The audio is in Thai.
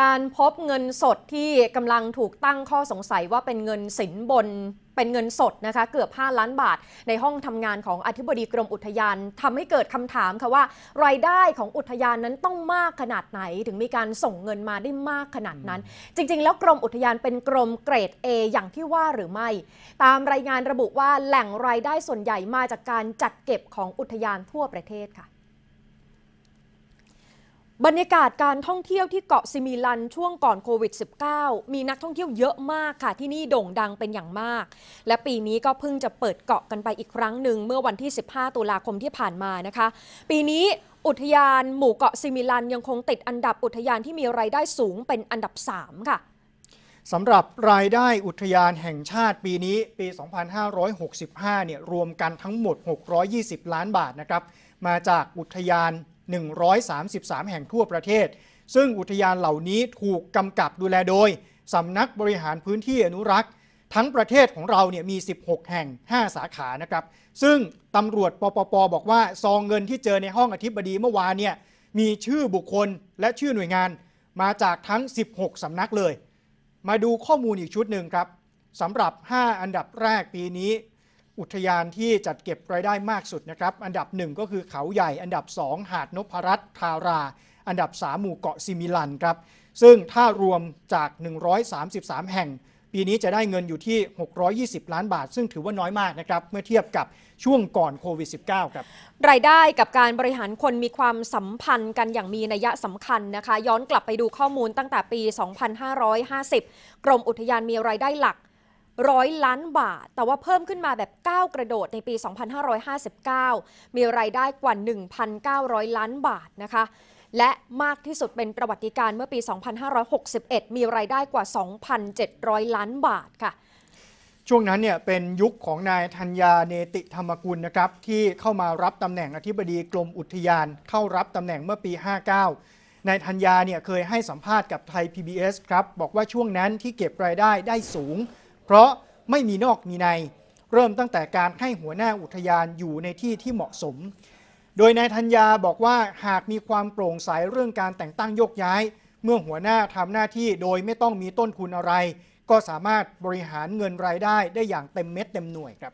การพบเงินสดที่กำลังถูกตั้งข้อสงสัยว่าเป็นเงินสินบน เป็นเงินสดนะคะเกือบ 5 ล้านบาทในห้องทำงานของอธิบดีกรมอุทยานทำให้เกิดคำถามค่ะว่ารายได้ของอุทยานนั้นต้องมากขนาดไหน ถึงมีการส่งเงินมาได้มากขนาดนั้น จริงๆ แล้วกรมอุทยานเป็นกรมเกรด A อย่างที่ว่าหรือไม่ ตามรายงานระบุว่าแหล่งรายได้ส่วนใหญ่มาจากการจัดเก็บของอุทยานทั่วประเทศค่ะบรรยากาศการท่องเที่ยวที่เกาะซิมิลันช่วงก่อนโควิด -19 มีนักท่องเที่ยวเยอะมากค่ะ ที่นี่โด่งดังเป็นอย่างมาก และปีนี้ก็เพิ่งจะเปิดเกาะกันไปอีกครั้งหนึ่งเมื่อวันที่ 15 ตุลาคมที่ผ่านมานะคะปีนี้อุทยานหมู่เกาะซิมิลันยังคงติดอันดับอุทยานที่มีไรายได้สูงเป็นอันดับ 3 ค่ะสำหรับรายได้อุทยานแห่งชาติ ปีนี้ปี 2565 เนี่ยรวมกันทั้งหมด 620 ล้านบาทนะครับมาจากอุทยาน133 แห่งทั่วประเทศ ซึ่งอุทยานเหล่านี้ถูกกำกับดูแลโดยสำนักบริหารพื้นที่อนุรักษ์ ทั้งประเทศของเราเนี่ยมี 16 แห่ง 5 สาขานะครับซึ่งตำรวจปปปบอกว่า ซองเงินที่เจอในห้องอธิบดีเมื่อวานเนี่ยมีชื่อบุคคลและชื่อหน่วยงานมาจากทั้ง 16สำนักเลย มาดูข้อมูลอีกชุดหนึ่งครับสำหรับ 5 อันดับแรกปีนี้อุทยานที่จัดเก็บรายได้มากสุดนะครับ อันดับ 1 ก็คือเขาใหญ่อันดับ 2 หาดนพรัตน์ทาราอันดับ 3 หมู่เกาะซิมิลันครับ ซึ่งถ้ารวมจาก 133 แห่ง ปีนี้จะได้เงินอยู่ที่ 620 ล้านบาท ซึ่งถือว่าน้อยมากนะครับเมื่อเทียบกับช่วงก่อนโควิด -19 ครับรายได้กับการบริหารคนมีความสัมพันธ์กันอย่างมีนัยสำคัญนะคะ ย้อนกลับไปดูข้อมูลตั้งแต่ปี 2550 กรมอุทยานมีรายได้หลักร้อยล้านบาท แต่ว่าเพิ่มขึ้นมาแบบก้าวกระโดดในปี 2559 มีรายได้กว่า 1,900 ล้านบาทนะคะ และมากที่สุดเป็นประวัติการเมื่อปี 2561 มีรายได้กว่า 2,700 ล้านบาทค่ะ ช่วงนั้นเนี่ยเป็นยุคของนายธัญญาเนติธรรมกุลนะครับที่เข้ามารับตำแหน่งอธิบดีกรมอุทยานเข้ารับตำแหน่งเมื่อปี 59 นายธัญญาเนี่ยเคยให้สัมภาษณ์กับไทย PBS ครับบอกว่าช่วงนั้นที่เก็บรายได้ได้สูงเพราะไม่มีนอกมีใน เริ่มตั้งแต่การให้หัวหน้าอุทยานอยู่ในที่ที่เหมาะสม โดยนายธัญญาบอกว่าหากมีความโปร่งใสเรื่องการแต่งตั้งโยกย้าย เมื่อหัวหน้าทำหน้าที่โดยไม่ต้องมีต้นทุนอะไร ก็สามารถบริหารเงินรายได้ได้อย่างเต็มเม็ดเต็มหน่วยครับ